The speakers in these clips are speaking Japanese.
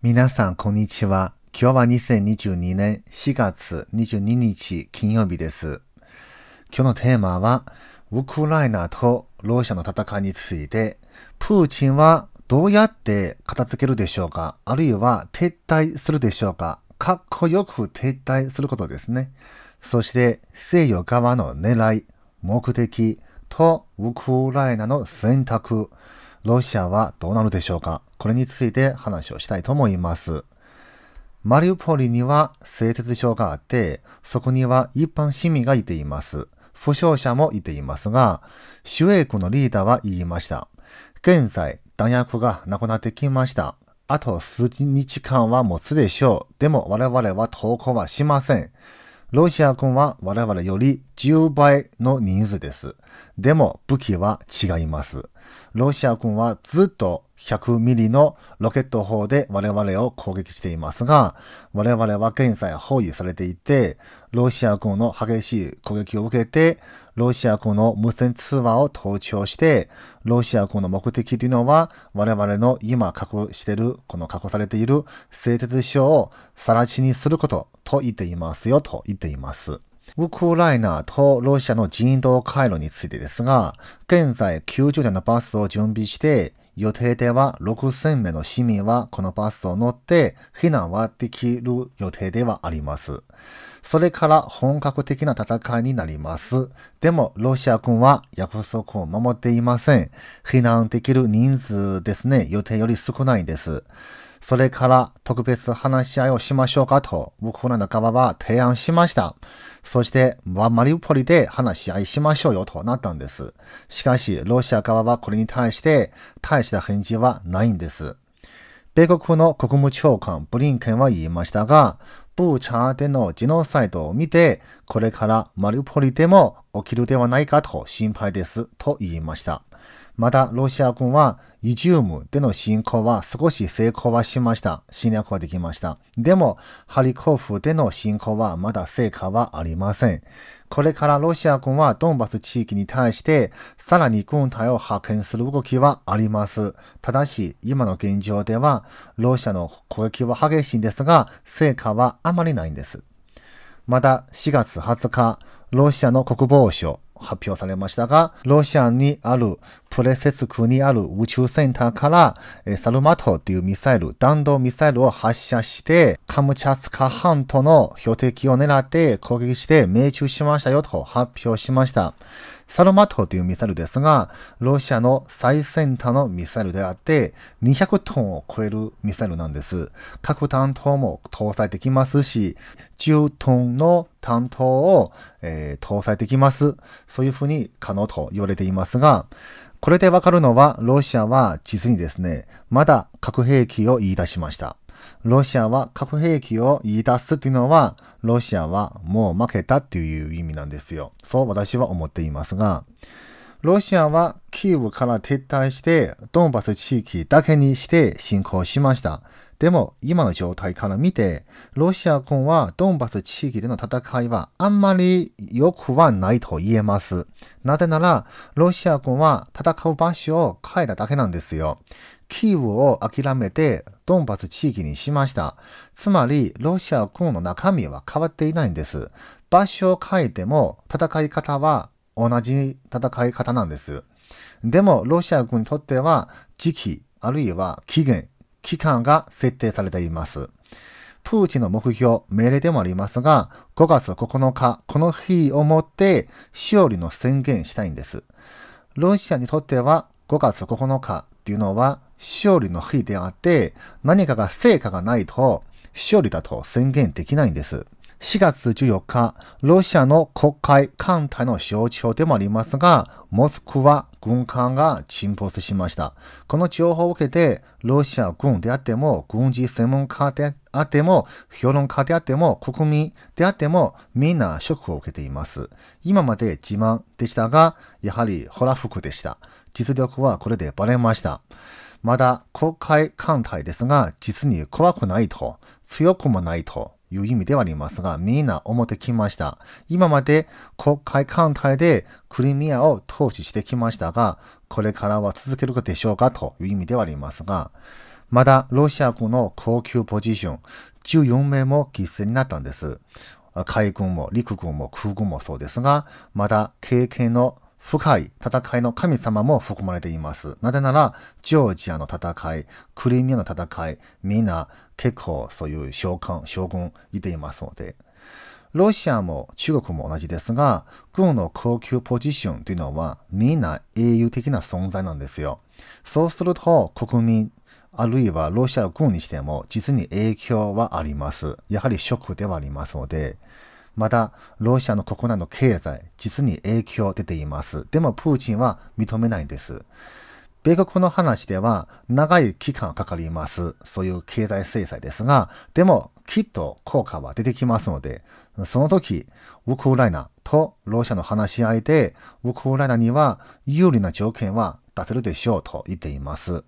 皆さん、こんにちは。今日は2022年4月22日金曜日です。今日のテーマは、ウクライナとロシアの戦いについて、プーチンはどうやって片付けるでしょうかあるいは撤退するでしょうかかっこよく撤退することですね。そして、西洋側の狙い、目的とウクライナの選択、ロシアはどうなるでしょうかこれについて話をしたいと思います。マリウポリには製鉄所があって、そこには一般市民がいています。負傷者もいていますが、主衛区のリーダーは言いました。現在、弾薬がなくなってきました。あと数日間は持つでしょう。でも我々は投降はしません。ロシア軍は我々より10倍の人数です。でも武器は違います。ロシア軍はずっと100ミリのロケット砲で我々を攻撃していますが、我々は現在包囲されていて、ロシア軍の激しい攻撃を受けて、ロシア軍の無線通話を盗聴して、ロシア軍の目的というのは、我々の今隠している、この隠されている製鉄所をさら地にすることと言っていますよと言っています。ウクライナとロシアの人道回路についてですが、現在90台のバスを準備して、予定では6000名の市民はこのバスを乗って避難はできる予定ではあります。それから本格的な戦いになります。でも、ロシア軍は約束を守っていません。避難できる人数ですね、予定より少ないです。それから特別話し合いをしましょうかと、ウクライナ側は提案しました。そして、マリウポリで話し合いしましょうよとなったんです。しかし、ロシア側はこれに対して、大した返事はないんです。米国の国務長官ブリンケンは言いましたが、ブーチャーでのジノサイドを見て、これからマリウポリでも起きるではないかと心配ですと言いました。また、ロシア軍はイジュームでの侵攻は少し成功はしました。侵略はできました。でも、ハリコフでの侵攻はまだ成果はありません。これからロシア軍はドンバス地域に対してさらに軍隊を派遣する動きはあります。ただし、今の現状ではロシアの攻撃は激しいんですが、成果はあまりないんです。また4月20日、ロシアの国防省、発表されましたが、ロシアにあるプレセスクにある宇宙センターから、サルマトというミサイル、弾道ミサイルを発射して、カムチャツカ半島の標的を狙って攻撃して命中しましたよと発表しました。サルマトというミサイルですが、ロシアの最先端のミサイルであって、200トンを超えるミサイルなんです。各担当も搭載できますし、10トンの担当を、えー、搭載できます。そういうふうに可能と言われていますが、これでわかるのは、ロシアは実にですね、まだ核兵器を言い出しました。ロシアは核兵器を言い出すというのは、ロシアはもう負けたという意味なんですよ。そう私は思っていますが、ロシアはキーウから撤退して、ドンバス地域だけにして侵攻しました。でも、今の状態から見て、ロシア軍はドンバス地域での戦いはあんまり良くはないと言えます。なぜなら、ロシア軍は戦う場所を変えただけなんですよ。キーウを諦めてドンバス地域にしました。つまり、ロシア軍の中身は変わっていないんです。場所を変えても戦い方は同じ戦い方なんです。でも、ロシア軍にとっては時期、あるいは期限、期間が設定されています。プーチンの目標、命令でもありますが、5月9日、この日をもって勝利の宣言したいんです。ロシアにとっては5月9日っていうのは勝利の日であって、何かが成果がないと、勝利だと宣言できないんです。4月14日、ロシアの国会艦隊の象徴でもありますが、モスクワ軍艦が沈没しました。この情報を受けて、ロシア軍であっても、軍事専門家であっても、評論家であっても、国民であっても、みんなショックを受けています。今まで自慢でしたが、やはりホラ服でした。実力はこれでバレました。まだ公開艦隊ですが、実に怖くないと、強くもないという意味ではありますが、みんな思ってきました。今まで国会艦隊でクリミアを統治してきましたが、これからは続けるでしょうかという意味ではありますが、まだロシア軍の高級ポジション14名も犠牲になったんです。海軍も陸軍も空軍もそうですが、まだ経験の深い戦いの神様も含まれています。なぜなら、ジョージアの戦い、クリミアの戦い、みんな結構そういう将官、将軍いていますので。ロシアも中国も同じですが、軍の高級ポジションというのはみんな英雄的な存在なんですよ。そうすると国民、あるいはロシア軍にしても実に影響はあります。やはりショックではありますので、また、ロシアの国内の経済、実に影響出ています。でも、プーチンは認めないんです。米国の話では、長い期間かかります。そういう経済制裁ですが、でも、きっと効果は出てきますので、その時、ウクライナとロシアの話し合いで、ウクライナには有利な条件は出せるでしょうと言っています。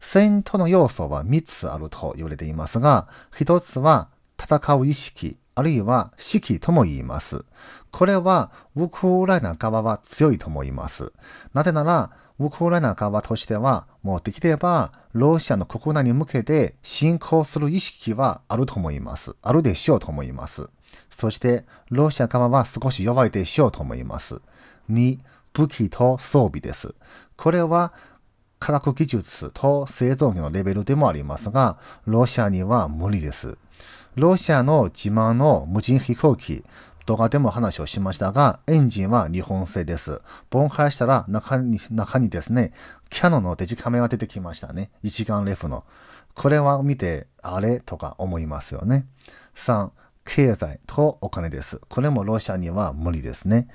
戦闘の要素は3つあると言われていますが、1つは戦う意識、あるいは四季とも言います。これは、ウクライナ側は強いと思います。なぜなら、ウクライナ側としては、もうできれば、ロシアの国内に向けて侵攻する意識はあると思います。あるでしょうと思います。そして、ロシア側は少し弱いでしょうと思います。2、武器と装備です。これは、科学技術と製造業のレベルでもありますが、ロシアには無理です。ロシアの自慢の無人飛行機、動画でも話をしましたが、エンジンは日本製です。分解したら中に、中にですね、キャノンのデジカメが出てきましたね。一眼レフの。これは見て、あれとか思いますよね。3、経済とお金です。これもロシアには無理ですね。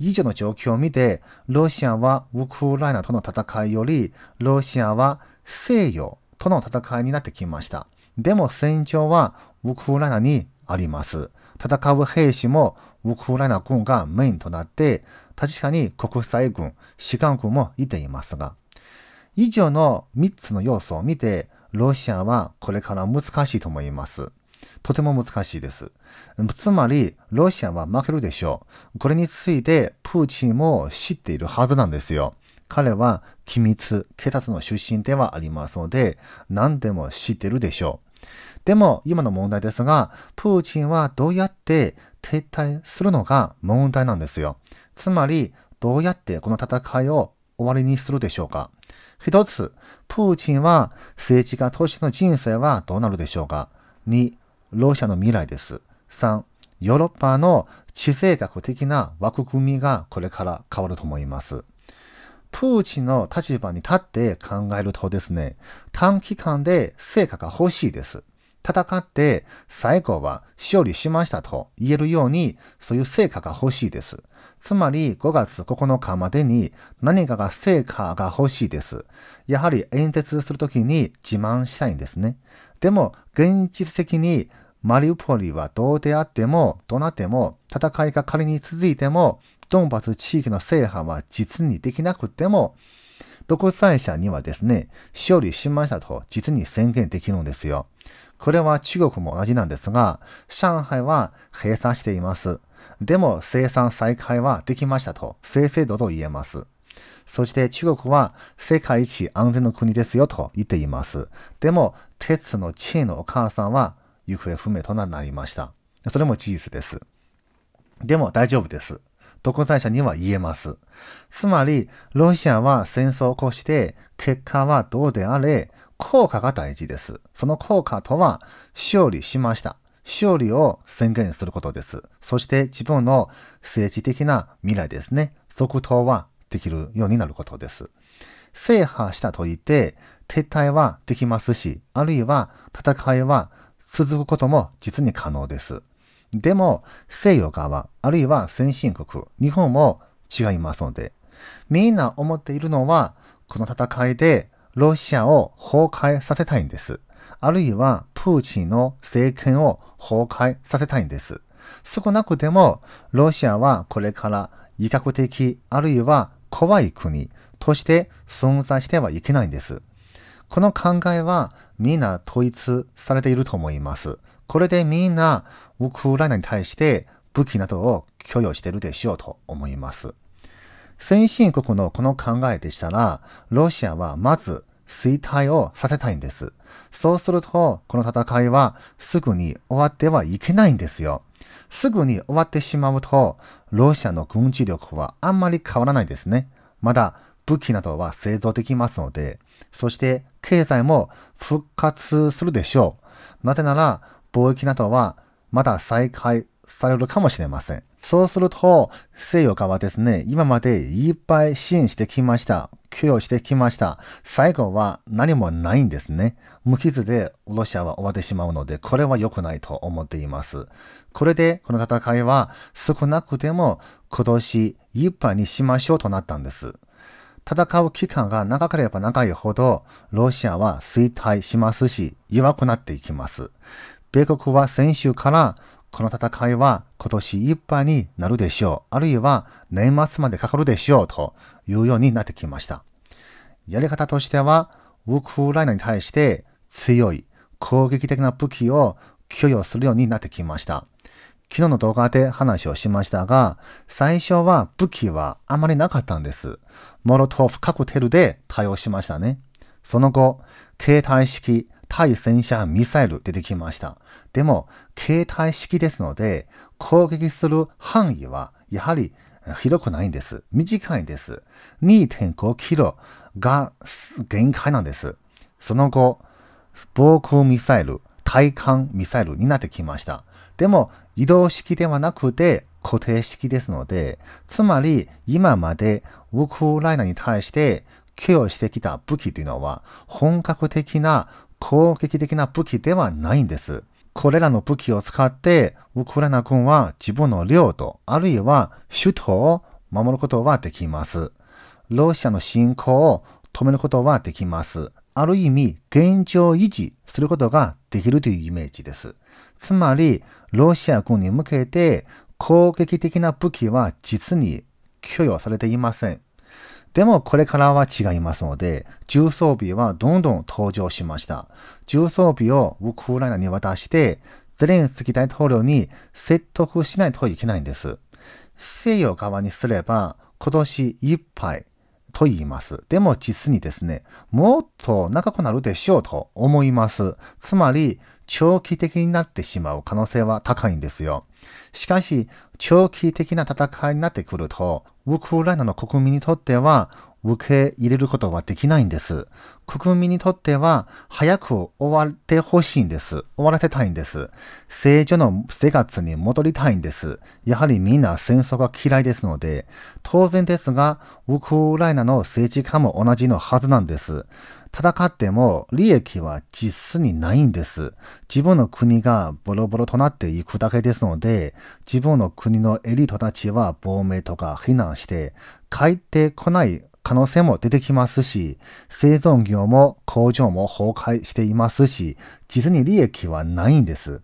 以上の状況を見て、ロシアはウクライナとの戦いより、ロシアは西洋との戦いになってきました。でも戦場はウクライナにあります。戦う兵士もウクライナ軍がメインとなって、確かに国際軍、士官軍もいていますが、以上の3つの要素を見て、ロシアはこれから難しいと思います。とても難しいです。つまり、ロシアは負けるでしょう。これについて、プーチンも知っているはずなんですよ。彼は機密、警察の出身ではありますので、何でも知ってるでしょう。でも、今の問題ですが、プーチンはどうやって撤退するのが問題なんですよ。つまり、どうやってこの戦いを終わりにするでしょうか。一つ、プーチンは政治家としての人生はどうなるでしょうか。二、ロシアの未来です。三、ヨーロッパの地政学的な枠組みがこれから変わると思います。プーチンの立場に立って考えるとですね、短期間で成果が欲しいです。戦って最後は勝利しましたと言えるように、そういう成果が欲しいです。つまり5月9日までに何かが成果が欲しいです。やはり演説するときに自慢したいんですね。でも現実的にマリウポリはどうであっても、どうなっても、戦いが仮に続いても、ドンバス地域の制覇は実にできなくても、独裁者にはですね、勝利しましたと実に宣言できるんですよ。これは中国も同じなんですが、上海は閉鎖しています。でも生産再開はできましたと、正々度と言えます。そして中国は世界一安全の国ですよと言っています。でも、鉄の地位のお母さんは行方不明となりました。それも事実です。でも大丈夫です。独裁者には言えます。つまり、ロシアは戦争を起こして、結果はどうであれ、効果が大事です。その効果とは、勝利しました。勝利を宣言することです。そして自分の政治的な未来ですね、即答はできるようになることです。制覇したと言って、撤退はできますし、あるいは戦いは続くことも実に可能です。でも、西洋側、あるいは先進国、日本も違いますので、みんな思っているのは、この戦いでロシアを崩壊させたいんです。あるいは、プーチンの政権を崩壊させたいんです。少なくても、ロシアはこれから威嚇的、あるいは怖い国として存在してはいけないんです。この考えはみんな統一されていると思います。これでみんなウクライナに対して武器などを供与してるでしょうと思います。先進国のこの考えでしたら、ロシアはまず衰退をさせたいんです。そうすると、この戦いはすぐに終わってはいけないんですよ。すぐに終わってしまうと、ロシアの軍事力はあんまり変わらないですね。まだ武器などは製造できますので、そして経済も復活するでしょう。なぜなら、貿易などはまだ再開されるかもしれません。そうすると、西洋側ですね、今までいっぱい支援してきました。供与してきました。最後は何もないんですね。無傷でロシアは終わってしまうので、これは良くないと思っています。これで、この戦いは少なくても今年いっぱいにしましょうとなったんです。戦う期間が長ければ長いほど、ロシアは衰退しますし、弱くなっていきます。米国は先週からこの戦いは今年いっぱいになるでしょう。あるいは年末までかかるでしょう。というようになってきました。やり方としては、ウクライナに対して強い攻撃的な武器を供与するようになってきました。昨日の動画で話をしましたが、最初は武器はあまりなかったんです。モロトフカクテルで対応しましたね。その後、携帯式対戦車ミサイル出てきました。でも、携帯式ですので、攻撃する範囲は、やはり広くないんです。短いんです。2.5キロが限界なんです。その後、防空ミサイル、対艦ミサイルになってきました。でも、移動式ではなくて固定式ですので、つまり今までウクライナに対して供与してきた武器というのは本格的な攻撃的な武器ではないんです。これらの武器を使って、ウクライナ軍は自分の領土、あるいは首都を守ることはできます。ロシアの侵攻を止めることはできます。ある意味、現状維持することができるというイメージです。つまり、ロシア軍に向けて攻撃的な武器は実に許容されていません。でもこれからは違いますので、重装備はどんどん登場しました。重装備をウクライナに渡して、ゼレンスキー大統領に説得しないといけないんです。西洋側にすれば今年いっぱいと言います。でも実にですね、もっと長くなるでしょうと思います。つまり、長期的になってしまう可能性は高いんですよ。しかし、長期的な戦いになってくると、ウクライナの国民にとっては受け入れることはできないんです。国民にとっては早く終わってほしいんです。終わらせたいんです。正常の生活に戻りたいんです。やはりみんな戦争が嫌いですので、当然ですが、ウクライナの政治家も同じのはずなんです。戦っても利益は実にないんです。自分の国がボロボロとなっていくだけですので、自分の国のエリートたちは亡命とか避難して、帰ってこない可能性も出てきますし、製造業も工場も崩壊していますし、実に利益はないんです。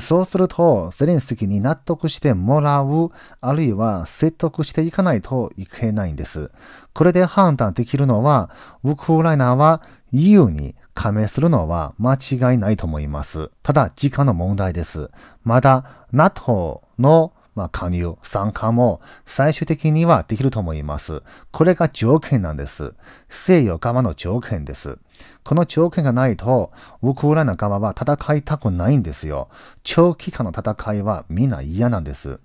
そうすると、ゼレンスキーに納得してもらう、あるいは説得していかないといけないんです。これで判断できるのは、ウクライナは EU に加盟するのは間違いないと思います。ただ、時間の問題です。まだ NATO のまあ、加入、参加も最終的にはできると思います。これが条件なんです。西洋側の条件です。この条件がないと、ウクライナ側は戦いたくないんですよ。長期間の戦いはみんな嫌なんです。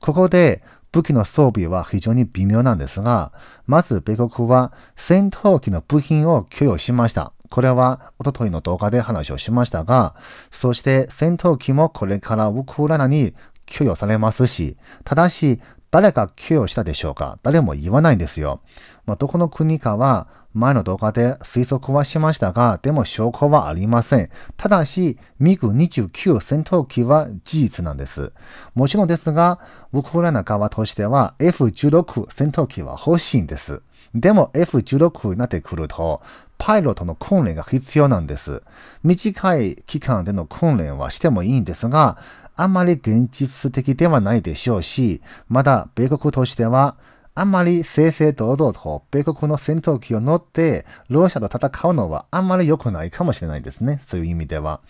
ここで、武器の装備は非常に微妙なんですが、まず米国は戦闘機の部品を供与しました。これはおとといの動画で話をしましたが、そして戦闘機もこれからウクライナに供与されますし、ただし、誰か供与したでしょうか誰も言わないんですよ。まあ、どこの国かは、前の動画で推測はしましたが、でも証拠はありません。ただし、ミグ29戦闘機は事実なんです。もちろんですが、ウクライナ側としては F16 戦闘機は欲しいんです。でも F16 になってくると、パイロットの訓練が必要なんです。短い期間での訓練はしてもいいんですが、あんまり現実的ではないでしょうし、また米国としては、あんまり正々堂々と米国の戦闘機を乗ってロシアと戦うのはあんまり良くないかもしれないですね。そういう意味では。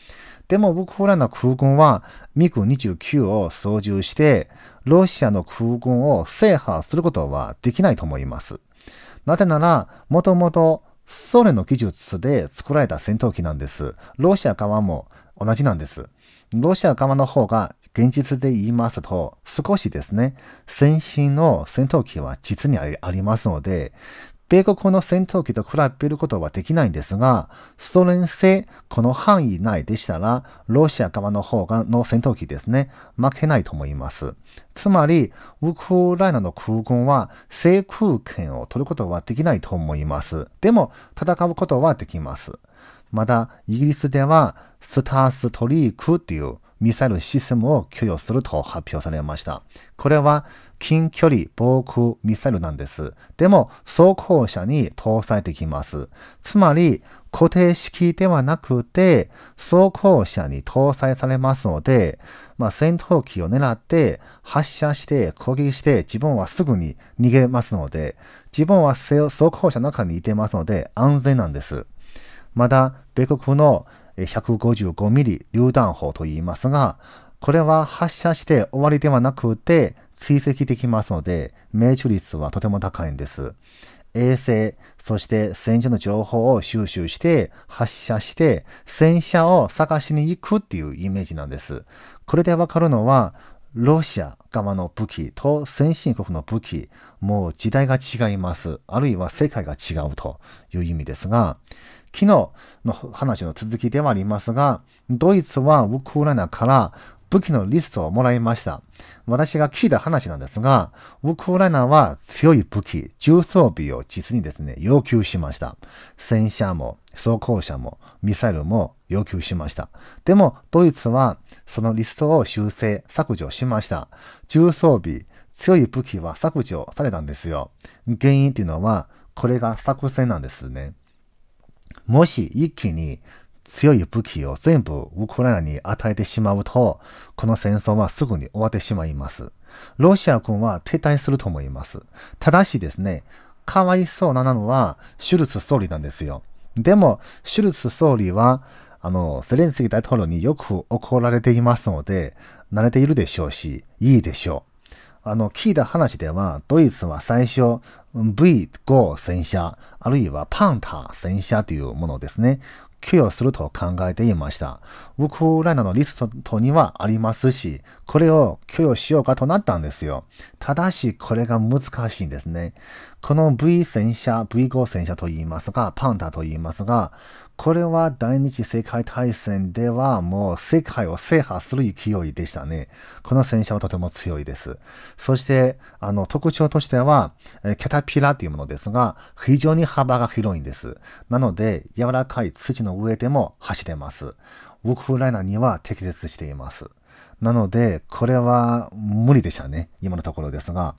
でも、ウクライナ空軍はミク29を操縦して、ロシアの空軍を制覇することはできないと思います。なぜなら、もともとソ連の技術で作られた戦闘機なんです。ロシア側も同じなんです。ロシア側の方が現実で言いますと、少しですね、先進の戦闘機は実にありますので、米国の戦闘機と比べることはできないんですが、ソ連製、この範囲内でしたら、ロシア側の方がの戦闘機ですね、負けないと思います。つまり、ウクライナの空軍は制空権を取ることはできないと思います。でも、戦うことはできます。また、イギリスでは、スターストリークというミサイルシステムを供与すると発表されました。これは近距離防空ミサイルなんです。でも装甲車に搭載できます。つまり固定式ではなくて装甲車に搭載されますので、まあ、戦闘機を狙って発射して攻撃して自分はすぐに逃げますので、自分は装甲車の中にいてますので安全なんです。また、米国の155ミリ榴弾砲と言いますが、これは発射して終わりではなくて追跡できますので、命中率はとても高いんです。衛星、そして戦車の情報を収集して、発射して、戦車を探しに行くっていうイメージなんです。これでわかるのは、ロシア側の武器と先進国の武器、もう時代が違います。あるいは世界が違うという意味ですが、昨日の話の続きではありますが、ドイツはウクライナから武器のリストをもらいました。私が聞いた話なんですが、ウクライナは強い武器、重装備を実にですね、要求しました。戦車も、装甲車も、ミサイルも要求しました。でも、ドイツはそのリストを修正、削除しました。重装備、強い武器は削除されたんですよ。原因っていうのは、これが作戦なんですね。もし一気に強い武器を全部ウクライナに与えてしまうと、この戦争はすぐに終わってしまいます。ロシア軍は撤退すると思います。ただしですね、かわいそうなのはシュルツ総理なんですよ。でも、シュルツ総理は、あの、ゼレンスキー大統領によく怒られていますので、慣れているでしょうし、いいでしょう。あの、聞いた話では、ドイツは最初、V5 戦車、あるいはパンタ戦車というものですね。供与すると考えていました。ウクライナのリストにはありますし、これを供与しようかとなったんですよ。ただし、これが難しいんですね。この V 戦車、V5 戦車と言いますが、パンタと言いますが、これは第二次世界大戦ではもう世界を制覇する勢いでしたね。この戦車はとても強いです。そして、あの、特徴としては、キャタピラというものですが、非常に幅が広いんです。なので、柔らかい土の上でも走れます。ウクライナには適切しています。なので、これは無理でしたね。今のところですが。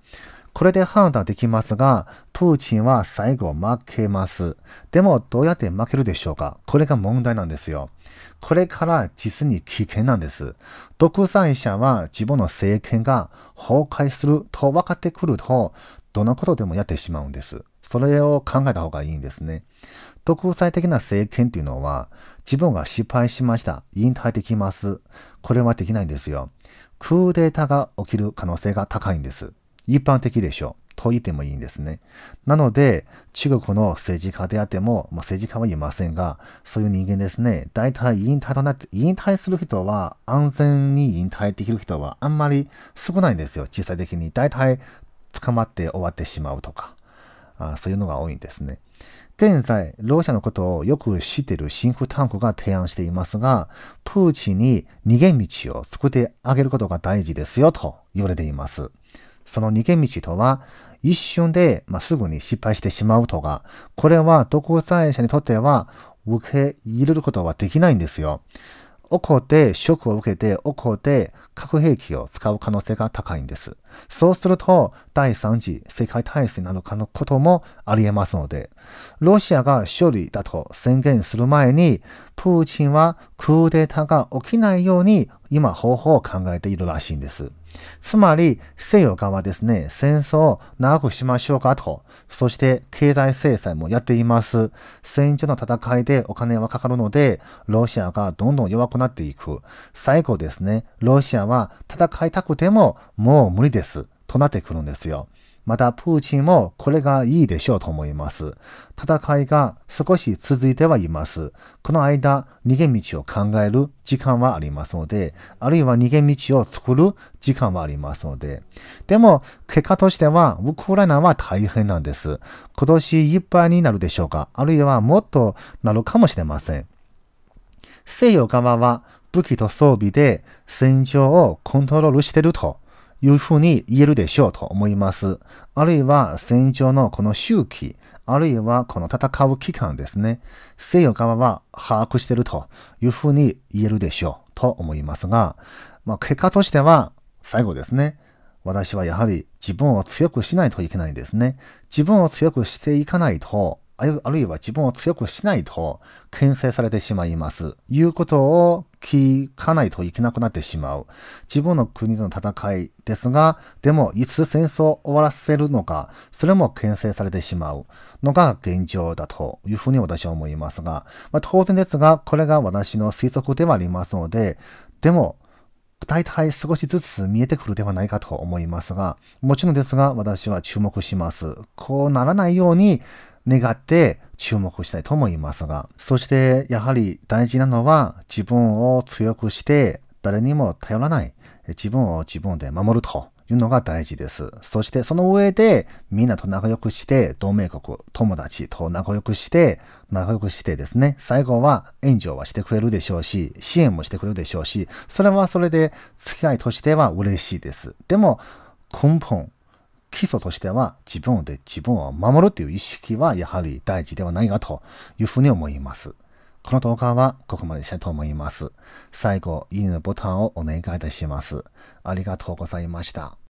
これで判断できますが、プーチンは最後負けます。でもどうやって負けるでしょうかこれが問題なんですよ。これから実に危険なんです。独裁者は自分の政権が崩壊すると分かってくると、どんなことでもやってしまうんです。それを考えた方がいいんですね。独裁的な政権というのは、自分が失敗しました。引退できます。これはできないんですよ。クーデータが起きる可能性が高いんです。一般的でしょう。と言ってもいいんですね。なので、中国の政治家であっても、まあ、政治家はいませんが、そういう人間ですね。大体引退となって、引退する人は、安全に引退できる人はあんまり少ないんですよ。実際的に。大体捕まって終わってしまうとか。あそういうのが多いんですね。現在、ロシアのことをよく知っているシンクタンクが提案していますが、プーチンに逃げ道を作ってあげることが大事ですよと言われています。その逃げ道とは、一瞬で、まあ、すぐに失敗してしまうとか、これは独裁者にとっては受け入れることはできないんですよ。怒って、ショックを受けて、怒って、核兵器を使う可能性が高いんです。そうすると、第三次世界大戦なるかのこともあり得ますので、ロシアが勝利だと宣言する前に、プーチンはクーデターが起きないように、今方法を考えているらしいんです。つまり、西洋側はですね、戦争を長くしましょうかと、そして経済制裁もやっています。戦場の戦いでお金はかかるので、ロシアがどんどん弱くなっていく。最後ですね、ロシアは戦いたくてももう無理です。となってくるんですよ。またプーチンもこれがいいでしょうと思います。戦いが少し続いてはいます。この間、逃げ道を考える時間はありますので、あるいは逃げ道を作る時間はありますので。でも、結果としては、ウクライナは大変なんです。今年いっぱいになるでしょうか。あるいはもっとなるかもしれません。西洋側は武器と装備で戦場をコントロールしてると。いうふうに言えるでしょうと思います。あるいは戦場のこの周期、あるいはこの戦う期間ですね。西洋側は把握しているというふうに言えるでしょうと思いますが、まあ、結果としては最後ですね。私はやはり自分を強くしないといけないんですね。自分を強くしていかないと、あるいは自分を強くしないと、牽制されてしまいます。いうことを聞かないといけなくなってしまう。自分の国との戦いですが、でも、いつ戦争を終わらせるのか、それも牽制されてしまうのが現状だというふうに私は思いますが、まあ、当然ですが、これが私の推測ではありますので、でも、大体少しずつ見えてくるではないかと思いますが、もちろんですが、私は注目します。こうならないように、願って注目したいと思いますが、そしてやはり大事なのは自分を強くして誰にも頼らない自分を自分で守るというのが大事です。そしてその上でみんなと仲良くして同盟国、友達と仲良くして仲良くしてですね、最後は援助はしてくれるでしょうし、支援もしてくれるでしょうし、それはそれで付き合いとしては嬉しいです。でも根本、基礎としては自分で自分を守るという意識はやはり大事ではないかというふうに思います。この動画はここまでしたいと思います。最後、いいねのボタンをお願いいたします。ありがとうございました。